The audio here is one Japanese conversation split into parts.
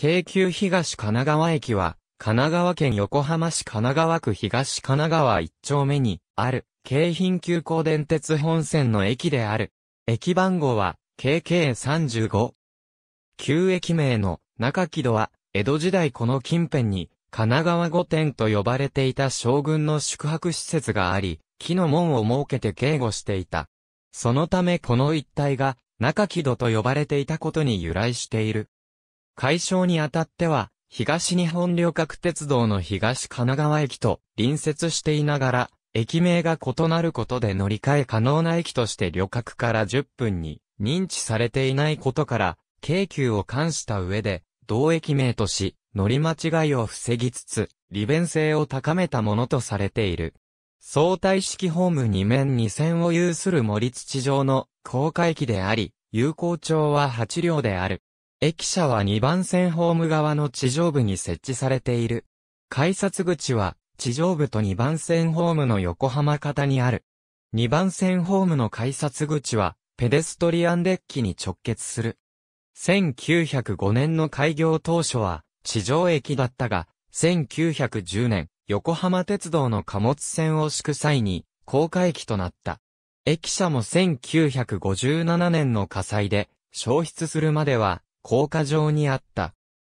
京急東神奈川駅は、神奈川県横浜市神奈川区東神奈川一丁目にある、京浜急行電鉄本線の駅である。駅番号は、KK35。旧駅名の中木戸は、江戸時代この近辺に、神奈川御殿と呼ばれていた将軍の宿泊施設があり、木の門を設けて警護していた。そのためこの一帯が、中木戸と呼ばれていたことに由来している。解消にあたっては、東日本旅客鉄道の東神奈川駅と隣接していながら、駅名が異なることで乗り換え可能な駅として旅客から10分に認知されていないことから、京急を冠した上で、同駅名とし、乗り間違いを防ぎつつ、利便性を高めたものとされている。相対式ホーム2面2線を有する森土城の高架駅であり、有効町は8両である。駅舎は2番線ホーム側の地上部に設置されている。改札口は、地上部と2番線ホームの横浜方にある。2番線ホームの改札口は、ペデストリアンデッキに直結する。1905年の開業当初は、地上駅だったが、1910年、横浜鉄道の貨物線を敷く際に、高架駅となった。駅舎も1957年の火災で、消失するまでは、高架上にあった。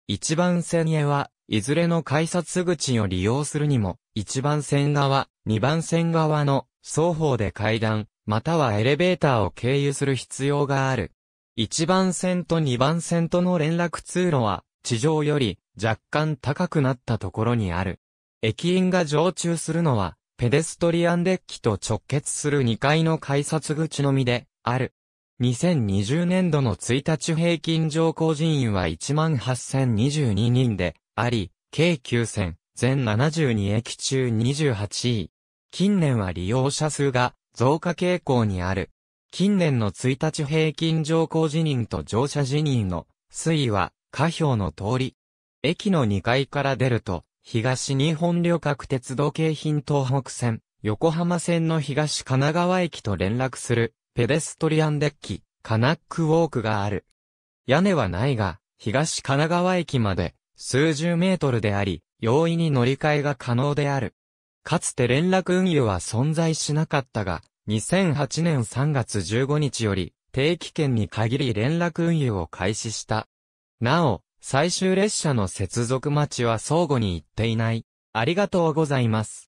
一番線へは、いずれの改札口を利用するにも、一番線側、二番線側の双方で階段、またはエレベーターを経由する必要がある。一番線と二番線との連絡通路は、地上より若干高くなったところにある。駅員が常駐するのは、ペデストリアンデッキと直結する2階の改札口のみで、ある。2020年度の1日平均上降人員は18,022人であり、計9000、全72駅中28位。近年は利用者数が増加傾向にある。近年の1日平均乗降辞任と乗車辞任の推移は下表の通り。駅の2階から出ると、東日本旅客鉄道京浜東北線、横浜線の東神奈川駅と連絡するペデストリアンデッキ、カナックウォークがある。屋根はないが、東神奈川駅まで数十メートルであり、容易に乗り換えが可能である。かつて連絡運輸は存在しなかったが、2008年3月15日より、定期券に限り連絡運輸を開始した。なお、最終列車の接続待ちは相互に行っていない。ありがとうございます。